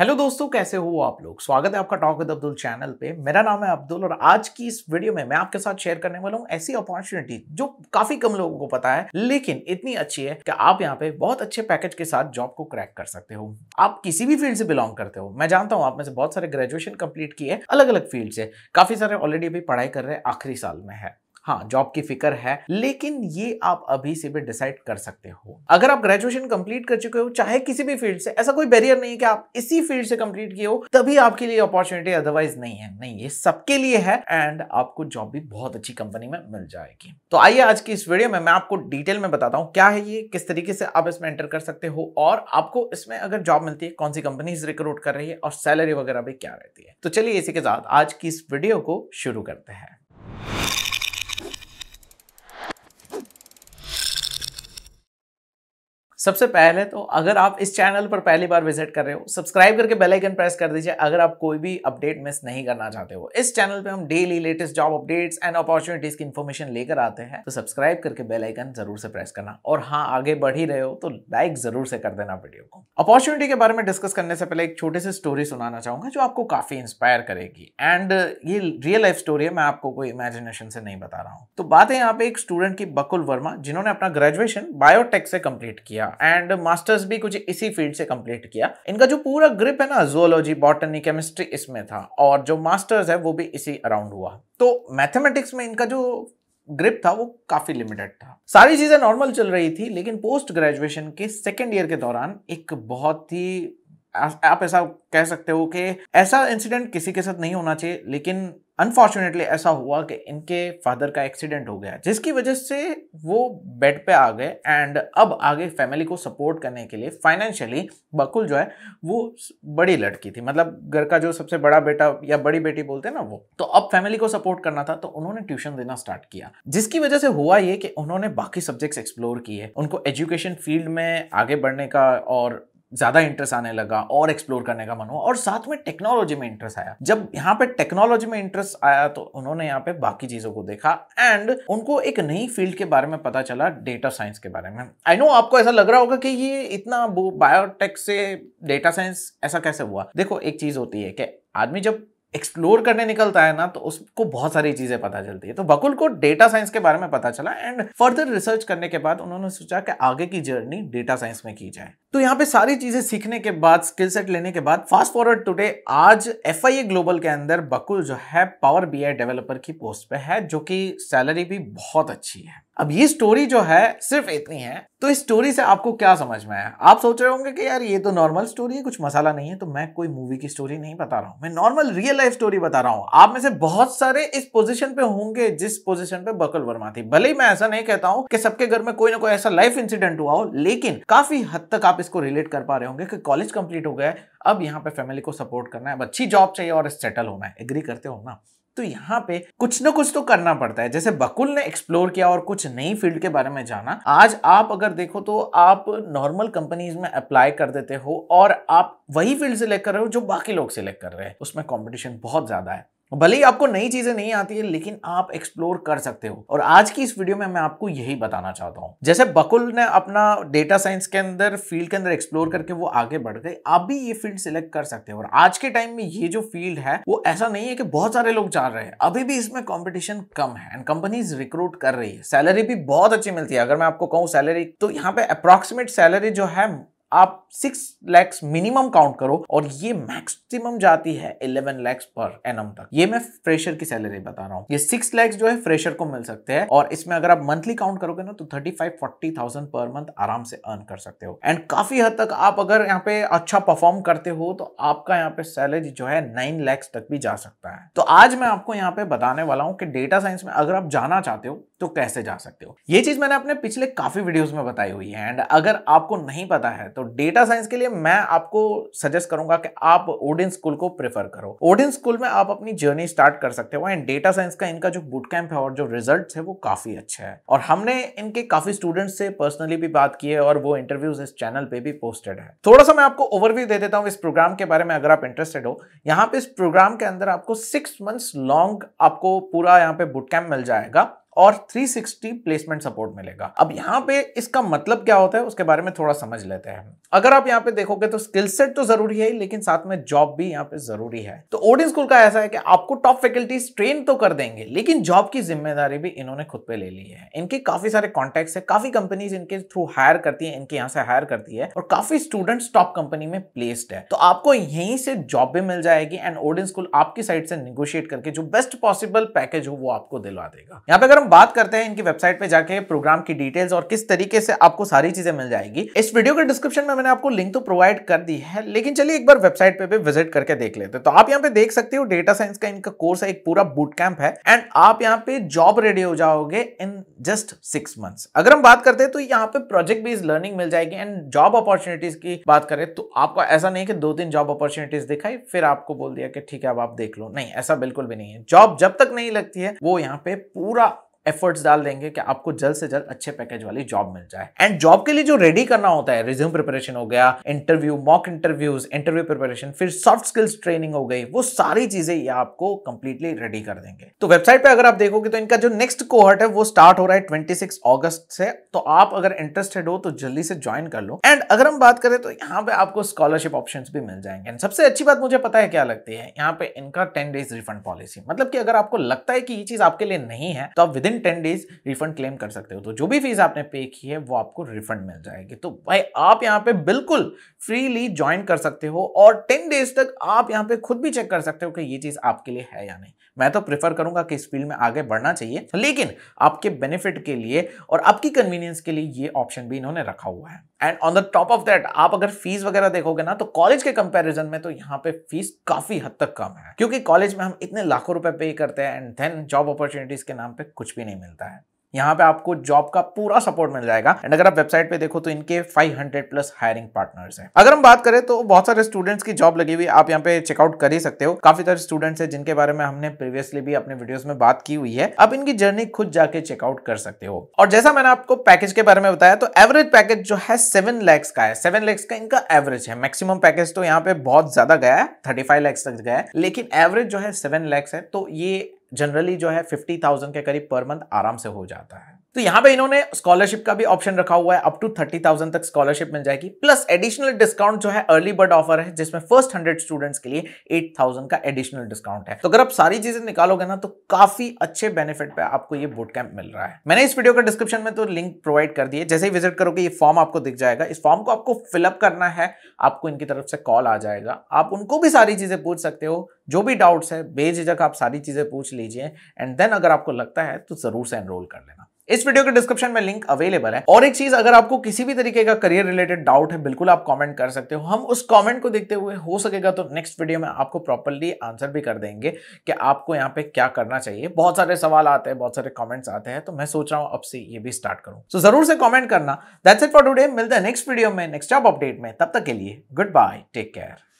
hello दोस्तों कैसे हो आप लोग स्वागत है आपका टॉक विद अब्दुल चैनल पे मेरा नाम है अब्दुल और आज की इस वीडियो में मैं आपके साथ शेयर करने वाला हूँ ऐसी अपॉर्चुनिटी जो काफी कम लोगों को पता है लेकिन इतनी अच्छी है कि आप यहाँ पे बहुत अच्छे पैकेज के साथ जॉब को क्रैक कर सकते हो आप किसी भी फील्ड से बिलोंग करते हो मैं जानता हूँ आप में से बहुत सारे ग्रेजुएशन कंप्लीट किए अलग अलग फील्ड से काफी सारे ऑलरेडी अभी पढ़ाई कर रहे हैं आखिरी साल में है हाँ जॉब की फिक्र है लेकिन ये आप अभी से भी डिसाइड कर सकते हो अगर आप ग्रेजुएशन कंप्लीट कर चुके हो चाहे किसी भी फील्ड से ऐसा कोई बैरियर नहीं है कि आप इसी फील्ड से कंप्लीट किए हो तभी आपके लिए अपॉर्चुनिटी अदरवाइज नहीं है नहीं ये सबके लिए है एंड आपको जॉब भी बहुत अच्छी कंपनी में मिल जाएगी तो आइए आज की इस वीडियो में मैं आपको डिटेल में बताता हूँ क्या है ये किस तरीके से आप इसमें एंटर कर सकते हो और आपको इसमें अगर जॉब मिलती है कौन सी कंपनी रिक्रूट कर रही है और सैलरी वगैरह भी क्या रहती है तो चलिए इसी के साथ आज की इस वीडियो को शुरू करते हैं सबसे पहले तो अगर आप इस चैनल पर पहली बार विजिट कर रहे हो सब्सक्राइब करके बेल आइकन प्रेस कर दीजिए अगर आप कोई भी अपडेट मिस नहीं करना चाहते हो इस चैनल पे हम daily latest job updates and opportunities की इन्फॉर्मेशन लेकर आते हैं तो सब्सक्राइब करके बेल आइकन जरूर से प्रेस करना और हाँ आगे बढ़ ही रहे हो तो लाइक जरूर से कर देना वीडियो को अपॉर्चुनिटी के बारे में डिस्कस करने से पहले एक छोटी सी स्टोरी सुनाना चाहूंगा जो आपको काफी इंस्पायर करेगी एंड ये रियल लाइफ स्टोरी है मैं आपको कोई इमेजिनेशन से नहीं बता रहा हूँ तो बात है यहाँ पे एक स्टूडेंट की बकुल वर्मा जिन्होंने अपना ग्रेजुएशन बायोटेक से कंप्लीट किया एंड मास्टर्स भी कुछ इसी फील्ड से कंप्लीट किया इनका जो पूरा ग्रिप है ना जोलॉजी बॉटनी केमिस्ट्री इसमें था और जो मास्टर्स है वो भी इसी अराउंड हुआ तो मैथमेटिक्स में इनका जो ग्रिप था वो काफी लिमिटेड था सारी चीजें नॉर्मल चल रही थी लेकिन पोस्ट ग्रेजुएशन के सेकेंड ईयर के दौरान एक बहुत ही आप ऐसा कह सकते हो कि ऐसा इंसिडेंट किसी के साथ नहीं होना चाहिए लेकिन अनफॉर्चुनेटली ऐसा हुआ कि इनके फादर का एक्सीडेंट हो गया जिसकी वजह से वो बेड पे आ गए एंड अब आगे फैमिली को सपोर्ट करने के लिए फाइनेंशियली बकुल जो है वो बड़ी लड़की थी मतलब घर का जो सबसे बड़ा बेटा या बड़ी बेटी बोलते हैं ना वो तो अब फैमिली को सपोर्ट करना था तो उन्होंने ट्यूशन देना स्टार्ट किया जिसकी वजह से हुआ ये कि उन्होंने बाकी सब्जेक्ट्स एक्सप्लोर किए उनको एजुकेशन फील्ड में आगे बढ़ने का और ज़्यादा इंटरेस्ट आने लगा और एक्सप्लोर करने का मन हुआ और साथ में टेक्नोलॉजी में इंटरेस्ट आया जब यहाँ पे टेक्नोलॉजी में इंटरेस्ट आया तो उन्होंने यहाँ पे बाकी चीज़ों को देखा एंड उनको एक नई फील्ड के बारे में पता चला डेटा साइंस के बारे में आई नो आपको ऐसा लग रहा होगा कि ये इतना बायोटेक से डेटा साइंस ऐसा कैसे हुआ देखो एक चीज़ होती है कि आदमी जब एक्सप्लोर करने निकलता है ना तो उसको बहुत सारी चीजें पता चलती है तो बकुल को डेटा साइंस के बारे में पता चला एंड फर्दर रिसर्च करने के बाद उन्होंने सोचा कि आगे की जर्नी डेटा साइंस में की जाए तो यहाँ पे सारी चीजें सीखने के बाद स्किल सेट लेने के बाद फास्ट फॉरवर्ड टुडे आज एफ ग्लोबल के अंदर बकुल जो है पावर बी डेवलपर की पोस्ट पे है जो कि सैलरी भी बहुत अच्छी है अब ये स्टोरी जो है सिर्फ इतनी है तो इस स्टोरी से आपको क्या समझ में आया आप सोच रहे होंगे कि यार ये तो नॉर्मल स्टोरी है कुछ मसाला नहीं है तो मैं कोई मूवी की स्टोरी नहीं बता रहा हूं मैं नॉर्मल रियल लाइफ स्टोरी बता रहा हूं आप में से बहुत सारे इस पोजीशन पे होंगे जिस पोजीशन पे बकल वर्मा थी भले ही मैं ऐसा नहीं कहता हूं कि सबके घर में कोई ना कोई ऐसा लाइफ इंसिडेंट हुआ हो लेकिन काफी हद तक आप इसको रिलेट कर पा रहे होंगे कि कॉलेज कंप्लीट हो गया है अब यहाँ पे फैमिली को सपोर्ट करना है अब अच्छी जॉब चाहिए और सेटल होना है एग्री करते हो ना तो यहाँ पे कुछ ना कुछ तो करना पड़ता है जैसे बकुल ने एक्सप्लोर किया और कुछ नई फील्ड के बारे में जाना आज आप अगर देखो तो आप नॉर्मल कंपनीज में अप्लाई कर देते हो और आप वही फील्ड सिलेक्ट कर रहे हो जो बाकी लोग सिलेक्ट कर रहे हैं उसमें कॉम्पिटिशन बहुत ज्यादा है भले ही आपको नई चीजें नहीं आती है लेकिन आप एक्सप्लोर कर सकते हो और आज की इस वीडियो में मैं आपको यही बताना चाहता हूं जैसे बकुल ने अपना डेटा साइंस के अंदर फील्ड के अंदर एक्सप्लोर करके वो आगे बढ़ गए आप भी ये फील्ड सिलेक्ट कर सकते हो और आज के टाइम में ये जो फील्ड है वो ऐसा नहीं है कि बहुत सारे लोग जा रहे हैं अभी भी इसमें कॉम्पिटिशन कम है एंड कंपनीज रिक्रूट कर रही है सैलरी भी बहुत अच्छी मिलती है अगर मैं आपको कहूँ सैलरी तो यहाँ पे अप्रोक्सीमेट सैलरी जो है आप सिक्स लैक्स मिनिमम काउंट करो और ये मैक्सिमम जाती है इलेवन लैक्स पर एन तक ये मैं फ्रेशर की सैलरी बता रहा हूँ ये सिक्स लैक्स जो है फ्रेशर को मिल सकते हैं और इसमें अगर आप मंथली काउंट करोगे ना तो थर्टी फाइव फोर्टी थाउजेंड पर मंथ आराम से अर्न कर सकते हो एंड काफी हद तक आप अगर यहाँ पे अच्छा परफॉर्म करते हो तो आपका यहाँ पे सैलरी जो है नाइन लैक्स तक भी जा सकता है तो आज मैं आपको यहाँ पे बताने वाला हूँ कि डेटा साइंस में अगर आप जाना चाहते हो तो कैसे जा सकते हो ये चीज मैंने अपने पिछले काफी वीडियोस में बताई हुई है एंड अगर आपको नहीं पता है तो डेटा साइंस के लिए मैं आपको सजेस्ट करूंगा कि आप ओडिन स्कूल को प्रेफर करो ओडिन स्कूल में आप अपनी जर्नी स्टार्ट कर सकते हो एंड डेटा साइंस का इनका जो बुट कैंप है और जो रिजल्ट है वो काफी अच्छा है और हमने इनके काफी स्टूडेंट्स से पर्सनली भी बात की है और वो इंटरव्यूज इस चैनल पे भी पोस्टेड है थोड़ा सा मैं आपको ओवरव्यू दे देता हूँ इस प्रोग्राम के बारे में अगर आप इंटरेस्टेड हो यहाँ पे इस प्रोग्राम के अंदर आपको सिक्स मंथ्स लॉन्ग आपको पूरा यहाँ पे बुट कैंप मिल जाएगा और 360 प्लेसमेंट सपोर्ट मिलेगा अब यहाँ पे इसका मतलब क्या होता है उसके बारे में थोड़ा समझ लेते हैं अगर आप यहाँ पे देखोगे तो स्किल सेट तो जरूरी है लेकिन साथ में जॉब भी यहाँ पे जरूरी है तो ओडिन स्कूल का ऐसा है कि आपको टॉप फैकल्टीज ट्रेन तो कर देंगे लेकिन जॉब की जिम्मेदारी भी इन्होंने खुद पे ले ली है इनके काफी सारे कॉन्टेक्ट है काफी कंपनीज इनके थ्रू हायर करती है इनके यहाँ से हायर करती है और काफी स्टूडेंट्स टॉप कंपनी में प्लेस्ड है तो आपको यहीं से जॉब भी मिल जाएगी एंड ओडिन स्कूल आपकी साइड से निगोशिएट करके जो बेस्ट पॉसिबल पैकेज हो वो आपको दिलवा देगा यहाँ पे अगर हम बात करते हैं इनकी वेबसाइट पे जाके प्रोग्राम की डिटेल्स और किस तरीके से आपको सारी चीजें मिल जाएगी इस वीडियो के डिस्क्रिप्शन में मैंने आपको लिंक तो प्रोवाइड कर दी है लेकिन चलिए एक बार वेबसाइट पे भी विजिट करके देख लेते तो आप यहाँ पे देख सकते हो डेटा साइंस का इनका कोर्स है एक पूरा बूट कैंप है एंड आप यहाँ पे जॉब रेडी हो जाओगे इन जस्ट सिक्स मंथ अगर हम बात करते हैं तो यहाँ पे प्रोजेक्ट बेस्ड लर्निंग मिल जाएगी एंड जॉब अपॉर्चुनिटीज की बात करें तो आपको ऐसा नहीं कि दो तीन जॉब अपॉर्चुनिटीज दिखाई फिर आपको बोल दिया कि ठीक है अब आप देख लो नहीं ऐसा बिल्कुल भी नहीं है जॉब जब तक नहीं लगती है वो यहाँ पे पूरा एफर्ट्स डाल देंगे कि आपको जल्द से जल्द अच्छे पैकेज वाली जॉब मिल जाए एंड जॉब के लिए जो रेडी करना होता है रिज्यूम प्रिपरेशन हो गया interview mock interviews interview preparation फिर सॉफ्ट स्किल्स ट्रेनिंग हो गई वो सारी चीजें ये आपको कंप्लीटली रेडी कर देंगे तो वेबसाइट पर अगर आप देखोगे तो इनका जो नेक्स्ट कोहर्ट है वो स्टार्ट हो रहा है ट्वेंटी सिक्स से तो आप अगर इंटरेस्टेड हो तो जल्दी से ज्वाइन कर लो एंड अगर हम बात करें तो यहाँ पे आपको स्कॉलरशिप ऑप्शन भी मिल जाएंगे एंड सबसे अच्छी बात मुझे पता है क्या लगती है यहाँ पे इनका टेन डेज रिफंड पॉलिसी मतलब कि अगर आपको लगता है कि ये चीज आपके लिए नहीं है तो आप within within ten days refund claim कर सकते हो तो जो भी फीस आपने पे की है वो आपको रिफंड मिल जाएगी तो भाई आप यहाँ पे बिल्कुल फ्रीली ज्वाइन कर सकते हो और टेन डेज तक आप यहाँ पे खुद भी चेक कर सकते हो कि ये चीज़ आपके लिए है या नहीं मैं तो प्रेफर करूंगा कि इस फील्ड में आगे बढ़ना चाहिए लेकिन आपके बेनिफिट के लिए और आपकी कन्वीनियंस के लिए ये ऑप्शन भी इन्होंने रखा हुआ है and on the top of that आप अगर फीस वगैरह देखोगे ना तो कॉलेज के कंपैरिजन में तो यहाँ पे फीस काफी हद तक कम है क्योंकि कॉलेज में हम इतने लाखों रुपए पे करते हैं एंड देन जॉब अपॉर्चुनिटीज के नाम पे कुछ भी नहीं मिलता है यहाँ पे आपको जॉब का पूरा सपोर्ट मिल जाएगा एंड अगर आप वेबसाइट पे देखो तो इनके 500 प्लस हायरिंग पार्टनर्स हैं अगर हम बात करें तो बहुत सारे स्टूडेंट्स की जॉब लगी हुई आप यहाँ पे चेकआउट कर ही सकते हो काफी सारे स्टूडेंट्स हैं जिनके बारे में हमने प्रीवियसली भी अपने वीडियोस में बात की हुई है आप इनकी जर्नी खुद जाके चेकआउट कर सकते हो और जैसा मैंने आपको पैकेज के बारे में बताया तो एवरेज पैकेज जो है सेवन लैक्स का है सेवन लैक्स का इनका एवरेज है मैक्सिमम पैकेज तो यहाँ पे बहुत ज्यादा गया है थर्टी फाइव लैक्स तक गया है लेकिन एवरेज जो है सेवन लैक्स है तो ये जनरली जो है फिफ्टी थाउजेंड के करीब पर मंथ आराम से हो जाता है तो यहां पे इन्होंने स्कॉलरशिप का भी ऑप्शन रखा हुआ है अप टू थर्टी थाउजेंड तक स्कॉलरशिप मिल जाएगी प्लस एडिशनल डिस्काउंट जो है अर्ली बर्ड ऑफर है जिसमें फर्स्ट हंड्रेड स्टूडेंट्स के लिए एट थाउजेंड का एडिशनल डिस्काउंट है तो अगर आप सारी चीजें निकालोगे ना तो काफी अच्छे बेनिफिट पे आपको ये बोट कैंप मिल रहा है मैंने इस वीडियो का डिस्क्रिप्शन में तो लिंक प्रोवाइड कर दिए जैसे ही विजिट करोगे ये फॉर्म आपको दिख जाएगा इस फॉर्म को आपको फिलअप करना है आपको इनकी तरफ से कॉल आ जाएगा आप उनको भी सारी चीजें पूछ सकते हो जो भी डाउट्स है बेझिझक आप सारी चीजें पूछ लीजिए एंड देन अगर आपको लगता है तो जरूर से एनरोल कर लेना इस वीडियो के डिस्क्रिप्शन में लिंक अवेलेबल है और एक चीज अगर आपको किसी भी तरीके का करियर रिलेटेड डाउट है बिल्कुल आप कमेंट कर सकते हो हम उस कमेंट को देखते हुए हो सकेगा तो नेक्स्ट वीडियो में आपको प्रॉपरली आंसर भी कर देंगे कि आपको यहाँ पे क्या करना चाहिए बहुत सारे सवाल आते हैं बहुत सारे कॉमेंट्स आते हैं तो मैं सोच रहा हूँ अब से ये भी स्टार्ट करूँ तो जरूर से कॉमेंट करना दैट्स इट फॉर टूडे मिलते हैं नेक्स्ट वीडियो में नेक्स्ट जॉब अपडेट में तब तक के लिए गुड बाय टेक केयर